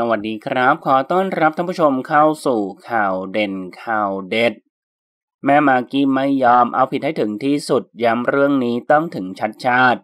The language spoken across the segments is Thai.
สวัสดีครับขอต้อนรับท่านผู้ชมเข้าสู่ข่าวเด่นข่าวเด็ด แม่มากี้ไม่ยอมเอาผิดให้ถึงที่สุดย้ำเรื่องนี้ต้องถึงชัดชาติ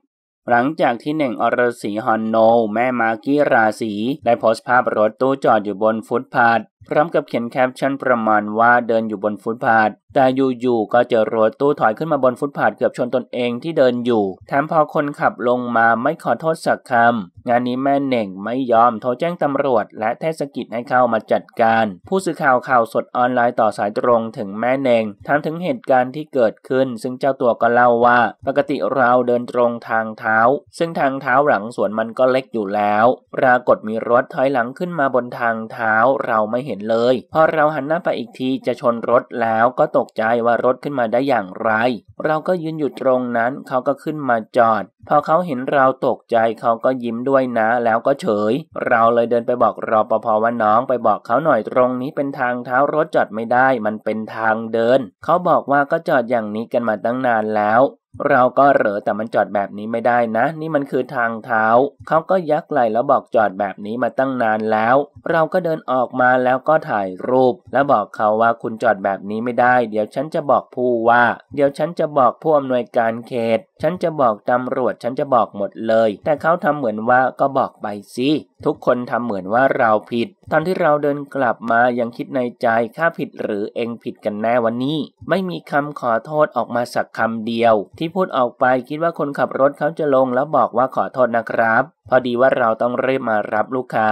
หลังจากที่หนึ่งอรสีฮอนโน แม่มากี้ราศีได้โพสต์ภาพรถตู้จอดอยู่บนฟุตพาดพร้อมกับเขียนแคปชั่นประมาณว่าเดินอยู่บนฟุตพาดแต่อยู่ๆก็เจอรถตู้ถอยขึ้นมาบนฟุตพาดเกือบชนตนเองที่เดินอยู่ แถมพอคนขับลงมาไม่ขอโทษสักคำ งานนี้แม่เน่งไม่ยอมโทรแจ้งตำรวจและเทศกิจให้เข้ามาจัดการ ผู้สื่อข่าวข่าวสดออนไลน์ต่อสายตรงถึงแม่เน่งถามถึงเหตุการณ์ที่เกิดขึ้น ซึ่งเจ้าตัวก็เล่าว่า ปกติเราเดินตรงทางเท้า ซึ่งทางเท้าหลังสวนมันก็เล็กอยู่แล้ว ปรากฏมีรถถอยหลังขึ้นมาบนทางเท้าเราไม่เห็นห็นเลยพอเราหันหน้าไปอีกทีจะชนรถแล้วก็ตกใจว่ารถขึ้นมาได้อย่างไร เราก็ยืนอยู่ตรงนั้นเขาก็ขึ้นมาจอดพอเขาเห็นเราตกใจเขาก็ยิ้มด้วยนะแล้วก็เฉย เราเลยเดินไปบอกรอปภว่าน้อง ไปบอกเขาหน่อยตรงนี้เป็นทางเท้ารถจอดไม่ได้มันเป็นทางเดิน เขาบอกว่าก็จอดอย่างนี้กันมาตั้งนานแล้ว เราก็เหรอแต่มันจอดแบบนี้ไม่ได้นะ นี่มันคือทางเท้า เขาก็ยักไหลแล้วบอกจอดแบบนี้มาตั้งนานแล้ว เราก็เดินออกมาแล้วก็ถ่ายรูป แล้วบอกเขาว่าคุณจอดแบบนี้ไม่ได้ เดี๋ยวฉันจะบอกผู้ว่าเดี๋ยวฉันจะบอกผู้อำนวยการเขต ฉันจะบอกตำรวจจฉันจะบอกหมดเลย แต่เขาทำเหมือนว่าก็บอกไปสิ ทุกคนทำเหมือนว่าเราผิด ตอนที่เราเดินกลับมา ยังคิดในใจ ข้าผิดหรือเองผิดกันแน่วันนี้ ไม่มีคำขอโทษออกมาสักคำเดียว ที่พูดออกไปคิดว่าคนขับรถเขาจะลงแล้วบอกว่าขอโทษนะครับ พอดีว่าเราต้องเรีบมารับลูกค้า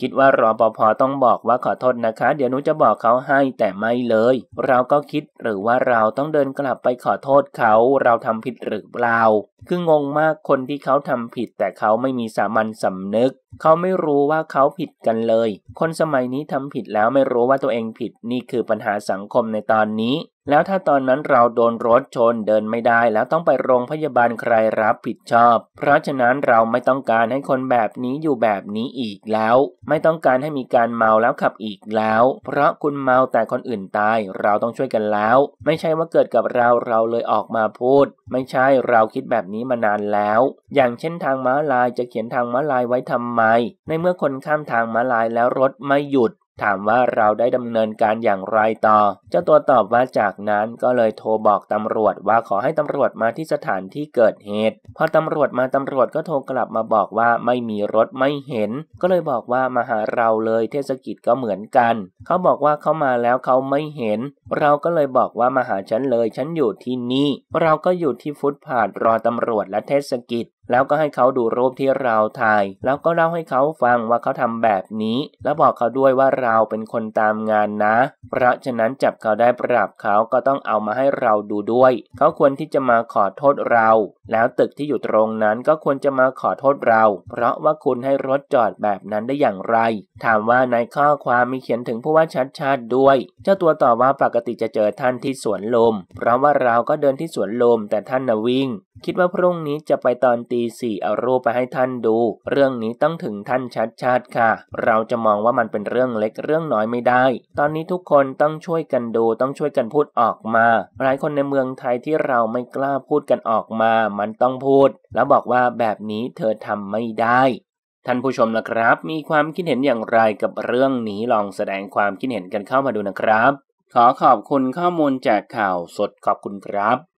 คิดว่ารอปภต้องบอกว่าขอโทษนะคะ เดี๋ยวหนูจะบอกเขาให้แต่ไม่เลย เราก็คิดหรือว่าเราต้องเดินกลับไปขอโทษเขาเราทำผิดหรือเปล่า คืองงมากคนที่เขาทำผิดแต่เขาไม่มีสามัญสำนึก เขาไม่รู้ว่าเขาผิดกันเลย คนสมัยนี้ทำผิดแล้วไม่รู้ว่าตัวเองผิดนี่คือปัญหาสังคมในตอนนี้แล้วถ้าตอนนั้นเราโดนรถชนเดินไม่ได้แล้วต้องไปโรงพยาบาลใครรับผิดชอบ เพราะฉะนั้นเราไม่ต้องการให้คนแบบนี้อยู่แบบนี้อีกแล้ว ไม่ต้องการให้มีการเมาแล้วขับอีกแล้ว เพราะคุณเมาแต่คนอื่นตายเราต้องช่วยกันแล้ว ไม่ใช่ว่าเกิดกับเราเราเลยออกมาพูด ไม่ใช่เราคิดแบบนี้มานานแล้ว อย่างเช่นทางม้าลายจะเขียนทางม้าลายไว้ทำไมในเมื่อคนข้ามทางม้าลายแล้วรถไม่หยุดถามว่าเราได้ดำเนินการอย่างไรต่อ เจ้าตัวตอบว่าจากนั้นก็เลยโทรบอกตำรวจว่าขอให้ตำรวจมาที่สถานที่เกิดเหตุ พอตำรวจมาตำรวจก็โทรกลับมาบอกว่าไม่มีรถไม่เห็น ก็เลยบอกว่ามาหาเราเลยเทศกิจก็เหมือนกัน เขาบอกว่าเขามาแล้วเขาไม่เห็น เราก็เลยบอกว่ามาหาฉันเลยฉันอยู่ที่นี่ เราก็อยู่ที่ฟุตพาดรอตำรวจและเทศกิจแล้วก็ให้เขาดูรูปที่เราถ่าย แล้วก็เล่าให้เขาฟังว่าเขาทำแบบนี้ แล้วบอกเขาด้วยว่าเราเป็นคนตามงานนะ เพราะฉะนั้นจับเขาได้ปรับเขาก็ต้องเอามาให้เราดูด้วย เขาควรที่จะมาขอโทษเรา แล้วตึกที่อยู่ตรงนั้นก็ควรจะมาขอโทษเรา เพราะว่าคุณให้รถจอดแบบนั้นได้อย่างไร ถามว่าในข้อความมีเขียนถึงผู้ว่าชัดชาติด้วย เจ้าตัวตอบว่าปกติจะเจอท่านที่สวนลม เพราะว่าเราก็เดินที่สวนลมแต่ท่านนะวิ่ง คิดว่าพรุ่งนี้จะไปตอนตีีสี่เอารูปไปให้ท่านดู เรื่องนี้ต้องถึงท่านชัดชาติค่ะ เราจะมองว่ามันเป็นเรื่องเล็กเรื่องน้อยไม่ได้ ตอนนี้ทุกคนต้องช่วยกันดู ต้องช่วยกันพูดออกมา หลายคนในเมืองไทยที่เราไม่กล้าพูดกันออกมา มันต้องพูด แล้วบอกว่าแบบนี้เธอทำไม่ได้ ท่านผู้ชมนะครับ มีความคิดเห็นอย่างไรกับเรื่องนี้ ลองแสดงความคิดเห็นกันเข้ามาดูนะครับ ขอขอบคุณข้อมูลจากข่าวสดขอบคุณครับ